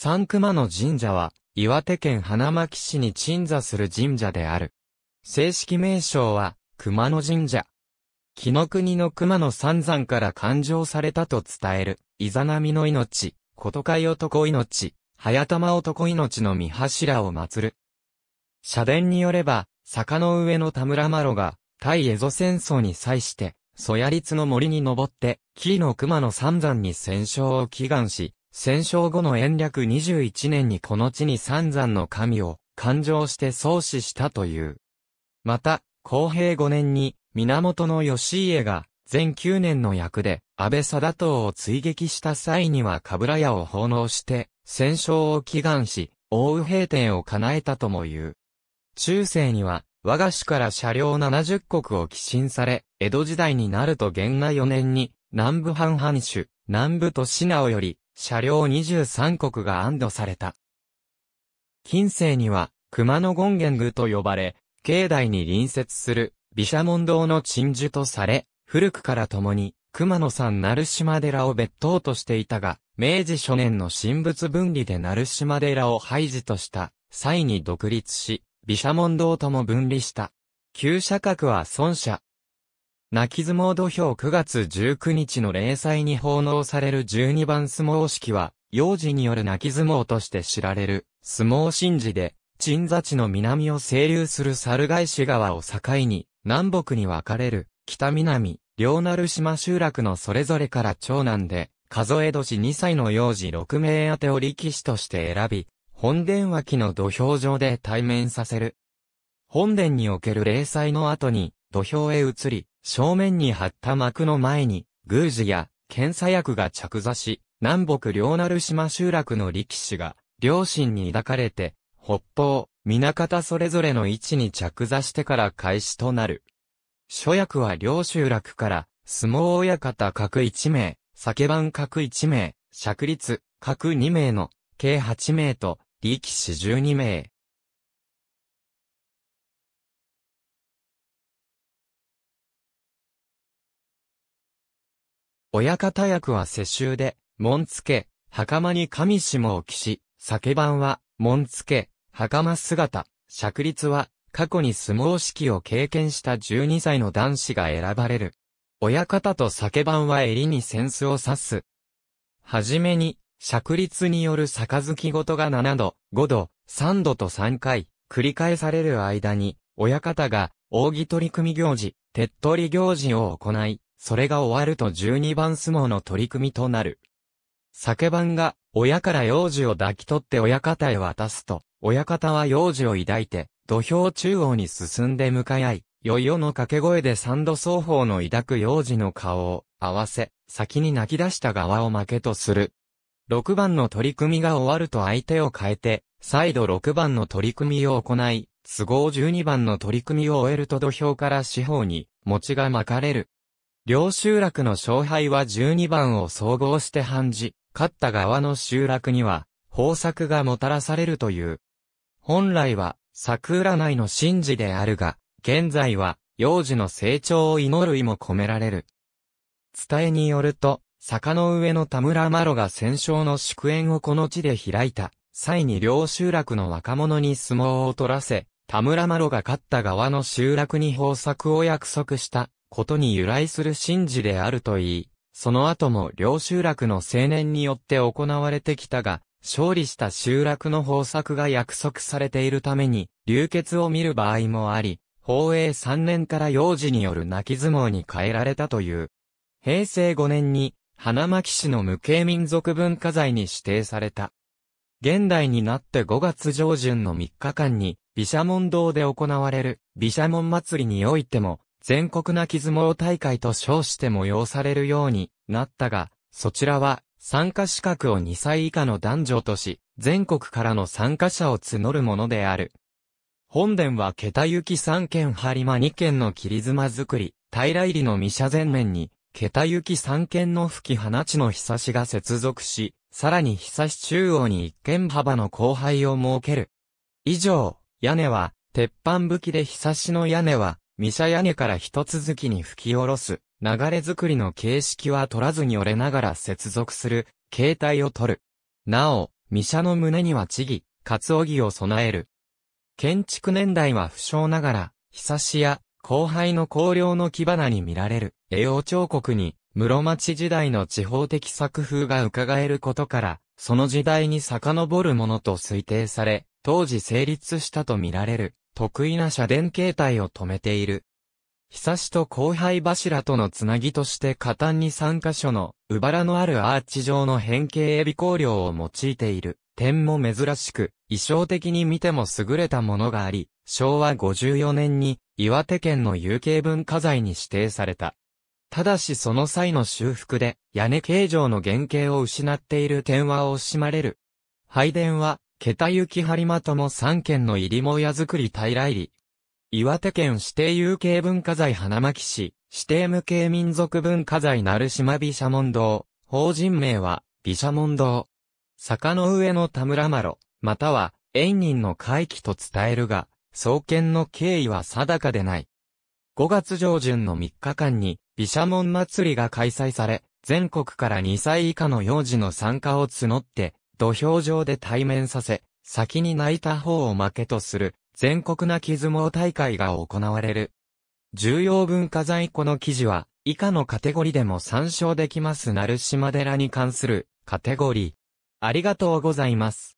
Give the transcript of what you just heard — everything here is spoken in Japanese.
三熊野神社は、岩手県花巻市に鎮座する神社である。正式名称は、熊野神社。木の国の熊野三山から誕生されたと伝える、イザナミの命、ことかい男命、早玉男命の御柱を祀る。社殿によれば、坂の上の田村麻呂が、対蝦夷戦争に際して、ソヤリツの森に登って、紀伊の熊野三山に戦勝を祈願し、戦勝後の延暦21年にこの地に三山の神を勘定して創始したという。また、公平5年に、源義家が、全9年の役で、安倍貞党を追撃した際にはかぶら屋を奉納して、戦勝を祈願し、大雨平天を叶えたとも言う。中世には、我が主から車両70国を寄進され、江戸時代になると元和4年に、南部藩藩主、南部と市直より、車両23国が安堵された。近世には、熊野権現宮と呼ばれ、境内に隣接する、毘沙門堂の鎮守とされ、古くから共に、熊野山鳴島寺を別当としていたが、明治初年の神仏分離で鳴島寺を廃寺とした際に独立し、毘沙門堂とも分離した。旧社格は孫社、泣き相撲土俵9月19日の霊祭に奉納される12番相撲式は、幼児による泣き相撲として知られる、相撲神事で、鎮座地の南を清流する猿返し川を境に、南北に分かれる、北南、両鳴島集落のそれぞれから長男で、数え年2歳の幼児6名宛てを力士として選び、本殿脇の土俵上で対面させる。本殿における霊祭の後に、土俵へ移り、正面に張った幕の前に、宮司や検査役が着座し、南北両る島集落の力士が、両親に抱かれて、北方、南方それぞれの位置に着座してから開始となる。諸役は両集落から、相撲親方各1名、酒番各1名、尺立各2名の、計8名と、力士12名。親方役は世襲で、門付け、袴に神下を騎し、酒番は、門付け、袴姿、尺立は、過去に相撲式を経験した12歳の男子が選ばれる。親方と酒番は襟に扇子を刺す。はじめに、尺立による杯ごとが7度、5度、3度と3回、繰り返される間に、親方が、扇取り組行事、手っ取り行事を行い、それが終わると12番相撲の取り組みとなる。酒番が、親から幼児を抱き取って親方へ渡すと、親方は幼児を抱いて、土俵中央に進んで向かい合い、よいよの掛け声で三度双方の抱く幼児の顔を合わせ、先に泣き出した側を負けとする。6番の取り組みが終わると相手を変えて、再度6番の取り組みを行い、都合12番の取り組みを終えると土俵から四方に、餅が巻かれる。両集落の勝敗は12番を総合して判じ、勝った側の集落には、豊作がもたらされるという。本来は、作占いの神事であるが、現在は、幼児の成長を祈る意も込められる。伝えによると、坂の上の田村麻呂が戦勝の祝宴をこの地で開いた、際に両集落の若者に相撲を取らせ、田村麻呂が勝った側の集落に豊作を約束した、ことに由来する神事であるといい、その後も両集落の青年によって行われてきたが、勝利した集落の方策が約束されているために、流血を見る場合もあり、宝永3年から幼児による泣き相撲に変えられたという。平成5年に、花巻市の無形民族文化財に指定された。現代になって5月上旬の3日間に、毘沙門堂で行われる毘沙門祭りにおいても、全国泣き相撲大会と称して催されるようになったが、そちらは参加資格を2歳以下の男女とし、全国からの参加者を募るものである。本殿は桁行き3軒張間2軒の切妻作り、平入りの三社前面に、桁行き3軒の吹き放ちの久しが接続し、さらに久し中央に1軒幅の後輩を設ける。以上、屋根は、鉄板吹きで久しの屋根は、三社屋根から一続きに吹き下ろす、流れ作りの形式は取らずに折れながら接続する、形態を取る。なお、三社の胸には地儀、カツオギを備える。建築年代は不詳ながら、久しや、後輩の高陵の木花に見られる、栄王彫刻に、室町時代の地方的作風が伺えることから、その時代に遡るものと推定され、当時成立したと見られる、得意な社殿形態を止めている。久しと後輩柱とのつなぎとして下端に3箇所の、うばらのあるアーチ状の変形エビ光量を用いている。点も珍しく、衣装的に見ても優れたものがあり、昭和54年に岩手県の有形文化財に指定された。ただしその際の修復で屋根形状の原型を失っている点は惜しまれる。拝殿は桁き張まとも三県の入りもや作り平入り。岩手県指定有形文化財花巻市、指定無形民族文化財鳴島毘沙門堂、法人名は、毘沙門堂。坂の上の田村麻呂、または、縁人の回帰と伝えるが、創建の経緯は定かでない。5月上旬の3日間に、毘沙門祭りが開催され、全国から2歳以下の幼児の参加を募って、土俵上で対面させ、先に泣いた方を負けとする、全国なき相撲大会が行われる。重要文化財庫の記事は、以下のカテゴリでも参照できます。鳴島寺に関するカテゴリー。ありがとうございます。